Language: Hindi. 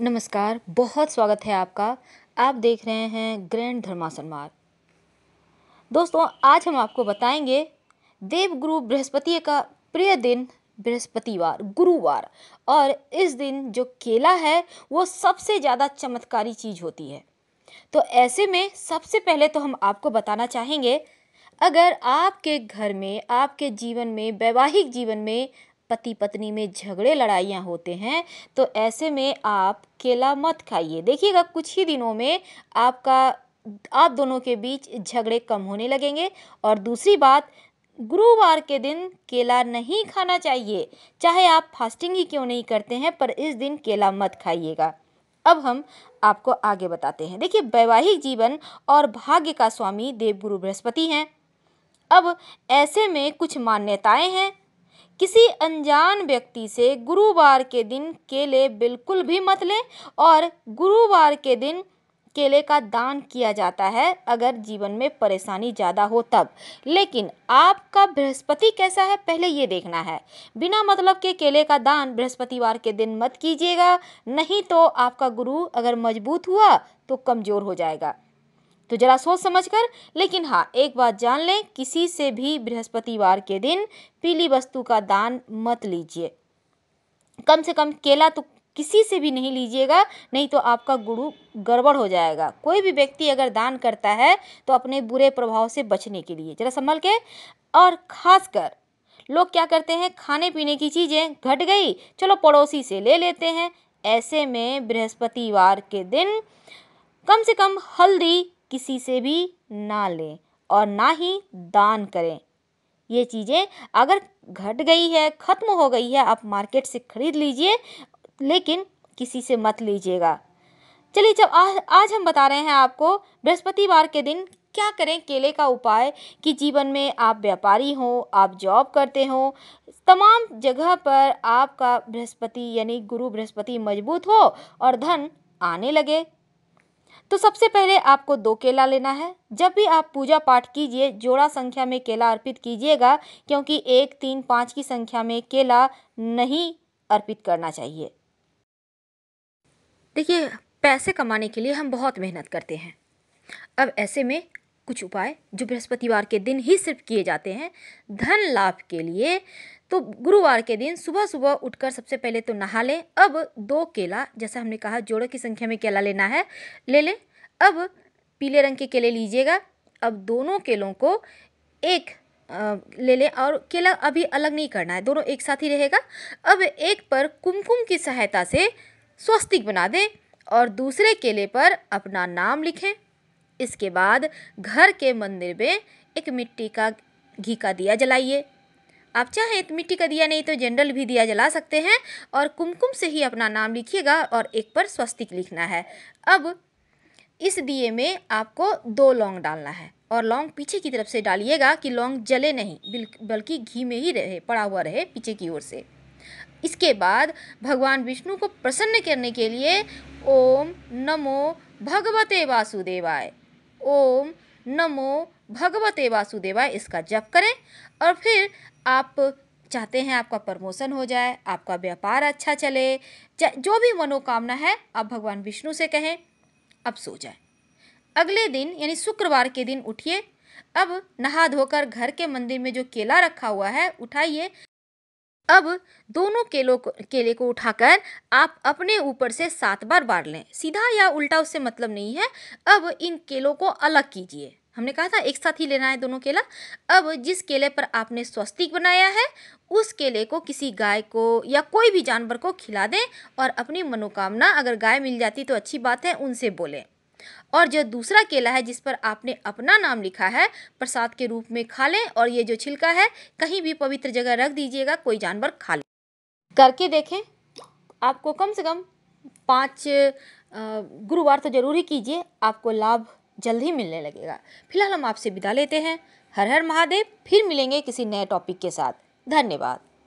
नमस्कार बहुत स्वागत है आपका आप देख रहे हैं ग्रैंड धर्मासन मार दोस्तों आज हम आपको बताएंगे देव गुरु बृहस्पति का प्रिय दिन बृहस्पतिवार गुरुवार और इस दिन जो केला है वो सबसे ज़्यादा चमत्कारी चीज़ होती है तो ऐसे में सबसे पहले तो हम आपको बताना चाहेंगे अगर आपके घर में आपके जीवन में वैवाहिक जीवन में पति पत्नी में झगड़े लड़ाइयाँ होते हैं तो ऐसे में आप केला मत खाइए देखिएगा कुछ ही दिनों में आपका आप दोनों के बीच झगड़े कम होने लगेंगे और दूसरी बात गुरुवार के दिन केला नहीं खाना चाहिए चाहे आप फास्टिंग ही क्यों नहीं करते हैं पर इस दिन केला मत खाइएगा अब हम आपको आगे बताते हैं देखिए वैवाहिक जीवन और भाग्य का स्वामी देवगुरु बृहस्पति हैं अब ऐसे में कुछ मान्यताएं हैं किसी अनजान व्यक्ति से गुरुवार के दिन केले बिल्कुल भी मत लें और गुरुवार के दिन केले का दान किया जाता है अगर जीवन में परेशानी ज़्यादा हो तब लेकिन आपका बृहस्पति कैसा है पहले ये देखना है बिना मतलब के केले का दान बृहस्पतिवार के दिन मत कीजिएगा नहीं तो आपका गुरु अगर मजबूत हुआ तो कमज़ोर हो जाएगा तो जरा सोच समझ कर लेकिन हाँ एक बात जान लें किसी से भी बृहस्पतिवार के दिन पीली वस्तु का दान मत लीजिए कम से कम केला तो किसी से भी नहीं लीजिएगा नहीं तो आपका गुरु गड़बड़ हो जाएगा कोई भी व्यक्ति अगर दान करता है तो अपने बुरे प्रभाव से बचने के लिए जरा संभल के और खासकर लोग क्या करते हैं खाने पीने की चीज़ें घट गई चलो पड़ोसी से ले लेते हैं ऐसे में बृहस्पतिवार के दिन कम से कम हल्दी किसी से भी ना लें और ना ही दान करें ये चीज़ें अगर घट गई है ख़त्म हो गई है आप मार्केट से ख़रीद लीजिए लेकिन किसी से मत लीजिएगा चलिए जब आज आज हम बता रहे हैं आपको बृहस्पतिवार के दिन क्या करें केले का उपाय कि जीवन में आप व्यापारी हो आप जॉब करते हो तमाम जगह पर आपका बृहस्पति यानी गुरु बृहस्पति मजबूत हो और धन आने लगे तो सबसे पहले आपको दो केला लेना है जब भी आप पूजा पाठ कीजिए जोड़ा संख्या में केला अर्पित कीजिएगा क्योंकि एक तीन पाँच की संख्या में केला नहीं अर्पित करना चाहिए देखिए पैसे कमाने के लिए हम बहुत मेहनत करते हैं अब ऐसे में कुछ उपाय जो बृहस्पतिवार के दिन ही सिर्फ किए जाते हैं धन लाभ के लिए तो गुरुवार के दिन सुबह सुबह उठकर सबसे पहले तो नहा लें अब दो केला जैसा हमने कहा जोड़ों की संख्या में केला लेना है ले लें अब पीले रंग के केले लीजिएगा अब दोनों केलों को एक ले लें और केला अभी अलग नहीं करना है दोनों एक साथ ही रहेगा अब एक पर कुमकुम की सहायता से स्वस्तिक बना दें और दूसरे केले पर अपना नाम लिखें इसके बाद घर के मंदिर में एक मिट्टी का घी का दिया जलाइए आप चाहें तो मिट्टी का दिया नहीं तो जनरल भी दिया जला सकते हैं और कुमकुम से ही अपना नाम लिखिएगा और एक पर स्वस्तिक लिखना है अब इस दिए में आपको दो लौंग डालना है और लौंग पीछे की तरफ से डालिएगा कि लौंग जले नहीं बल्कि घी में ही रहे पड़ा हुआ रहे पीछे की ओर से इसके बाद भगवान विष्णु को प्रसन्न करने के लिए ओम नमो भगवते वासुदेवाय ओम नमो भगवते वासुदेवाय इसका जप करें और फिर आप चाहते हैं आपका प्रमोशन हो जाए आपका व्यापार अच्छा चले जो भी मनोकामना है आप भगवान विष्णु से कहें अब सो जाए अगले दिन यानी शुक्रवार के दिन उठिए अब नहा धोकर घर के मंदिर में जो केला रखा हुआ है उठाइए अब दोनों केलों को केले को उठाकर आप अपने ऊपर से सात बार बार लें सीधा या उल्टा उससे मतलब नहीं है अब इन केलों को अलग कीजिए हमने कहा था एक साथ ही लेना है दोनों केला अब जिस केले पर आपने स्वस्तिक बनाया है उस केले को किसी गाय को या कोई भी जानवर को खिला दें और अपनी मनोकामना अगर गाय मिल जाती तो अच्छी बात है उनसे बोलें और जो दूसरा केला है जिस पर आपने अपना नाम लिखा है प्रसाद के रूप में खा लें और ये जो छिलका है कहीं भी पवित्र जगह रख दीजिएगा कोई जानवर खा ले करके देखें आपको कम से कम पाँच गुरुवार तो जरूरी कीजिए आपको लाभ जल्द ही मिलने लगेगा फिलहाल हम आपसे विदा लेते हैं हर हर महादेव फिर मिलेंगे किसी नए टॉपिक के साथ धन्यवाद